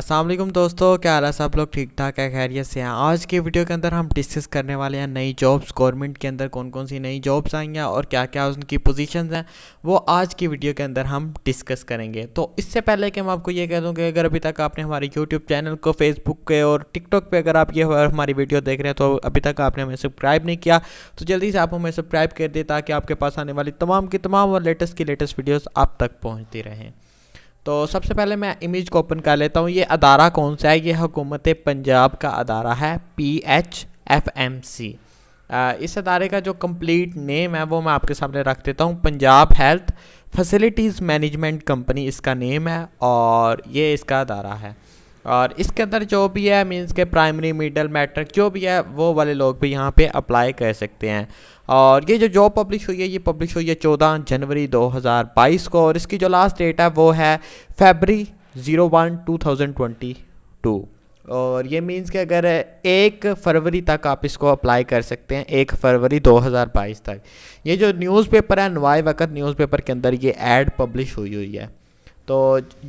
असलम दोस्तों क्या हाल है सब लोग ठीक ठाक है खैरियत से हैं आज के वीडियो के अंदर हम डिस्कस करने वाले हैं नई जॉब्स गवर्नमेंट के अंदर कौन कौन सी नई जॉब्स आई हैं और क्या क्या उनकी पोजीशंस हैं वो आज की वीडियो के अंदर हम डिस्कस करेंगे तो इससे पहले कि हम आपको ये कह दूँ कि अगर अभी तक आपने हमारे यूट्यूब चैनल को फेसबुक पे और टिकटॉक पर अगर आप ये हमारी वीडियो देख रहे हैं तो अभी तक आपने हमें सब्सक्राइब नहीं किया तो जल्दी से आप हमें सब्सक्राइब कर दें ताकि आपके पास आने वाली तमाम की तमाम और लेटेस्ट की लेटेस्ट वीडियोज़ आप तक पहुँचती रहें तो सबसे पहले मैं इमेज को ओपन कर लेता हूँ ये अदारा कौन सा है ये हुकूमत पंजाब का अदारा है P H F M C इस अदारे का जो कंप्लीट नेम है वो मैं आपके सामने रख देता हूँ Punjab health facilities management company इसका नेम है और ये इसका अदारा है और इसके अंदर जो भी है मीन्स के प्राइमरी मिडल मैट्रिक जो भी है वो वाले लोग भी यहाँ पे अप्लाई कर सकते हैं और ये जो जॉब पब्लिश हुई है ये पब्लिश हुई है चौदह जनवरी 2022 को और इसकी जो लास्ट डेट है वो है February zero one two thousand twenty two और ये मीन्स कि अगर एक फरवरी तक आप इसको अप्लाई कर सकते हैं एक फरवरी 2022 तक ये जो न्यूज़पेपर है नवाए वक़्त न्यूज़पेपर के अंदर ये एड पब्लिश हुई हुई है तो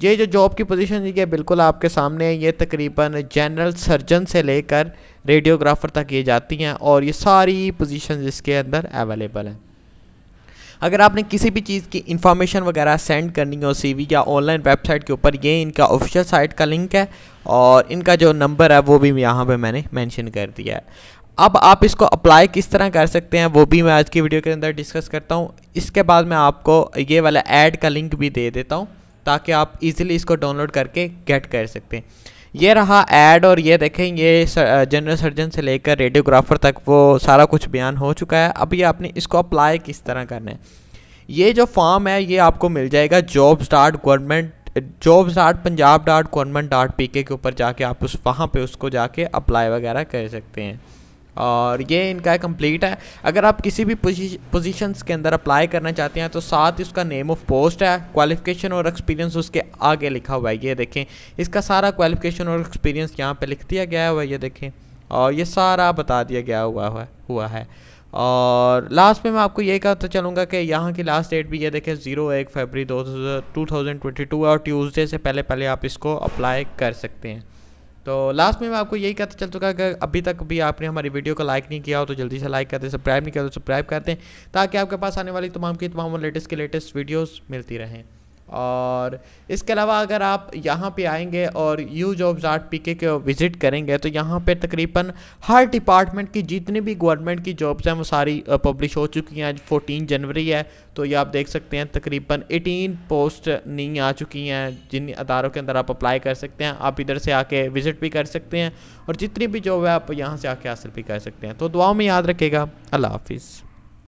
ये जो जॉब की पोजीशन ये बिल्कुल आपके सामने है ये तकरीबन जनरल सर्जन से लेकर रेडियोग्राफर तक ये जाती हैं और ये सारी पोजीशन इसके अंदर अवेलेबल हैं अगर आपने किसी भी चीज़ की इन्फॉर्मेशन वगैरह सेंड करनी हो सीवी या ऑनलाइन वेबसाइट के ऊपर ये इनका ऑफिशियल साइट का लिंक है और इनका जो नंबर है वो भी यहाँ पर मैंने मैंशन कर दिया है अब आप इसको अप्लाई किस तरह कर सकते हैं वो भी मैं आज की वीडियो के अंदर डिस्कस करता हूँ इसके बाद मैं आपको ये वाला ऐड का लिंक भी दे देता हूँ ताकि आप इजीली इसको डाउनलोड करके गेट कर सकते हैं ये रहा ऐड और ये देखें ये जनरल सर्जन से लेकर रेडियोग्राफर तक वो सारा कुछ बयान हो चुका है अब ये आपने इसको अप्लाई किस तरह करना है ये जो फॉर्म है ये आपको मिल जाएगा jobs dot government jobs dot Punjab dot government dot P K ऊपर जाके आप उस वहाँ पे उसको जाके अप्लाई वगैरह कर सकते हैं और ये इनका कंप्लीट है अगर आप किसी भी पोजिशन के अंदर अप्लाई करना चाहते हैं तो साथ इसका नेम ऑफ पोस्ट है क्वालिफिकेशन और एक्सपीरियंस उसके आगे लिखा हुआ है ये देखें इसका सारा क्वालिफिकेशन और एक्सपीरियंस यहाँ पर लिख दिया गया हुआ है ये देखें और ये सारा बता दिया गया हुआ हुआ है और लास्ट में मैं आपको ये कहता चलूँगा कि यहाँ की लास्ट डेट भी ये देखें ज़ीरो एक फरवरी दो टू थाउजेंड ट्वेंटी टू और ट्यूसडे से पहले पहले आप इसको अप्लाई कर सकते हैं तो लास्ट में मैं आपको यही कहता चल चुका अगर अभी तक भी आपने हमारी वीडियो को लाइक नहीं किया हो तो जल्दी से लाइक करते सब्सक्राइब नहीं किया तो सब्सक्राइब करते हैं ताकि आपके पास आने वाली तमाम की तमाम लेटेस्ट के लेटेस्ट वीडियोज़ मिलती रहें और इसके अलावा अगर आप यहाँ पे आएंगे और you jobs art P K visit करेंगे तो यहाँ पे तकरीबन हर डिपार्टमेंट की जितनी भी गवर्नमेंट की जॉब्स हैं वो सारी पब्लिश हो चुकी हैं आज फोटीन जनवरी है तो ये आप देख सकते हैं तकरीबन एटीन पोस्ट नहीं आ चुकी हैं जिन अदारों के अंदर आप अप्लाई कर सकते हैं आप इधर से आके विज़िट भी कर सकते हैं और जितनी भी जॉब है आप यहाँ से आके हासिल भी कर सकते हैं तो दुआओं में याद रखेगा अल्लाह हाफिज़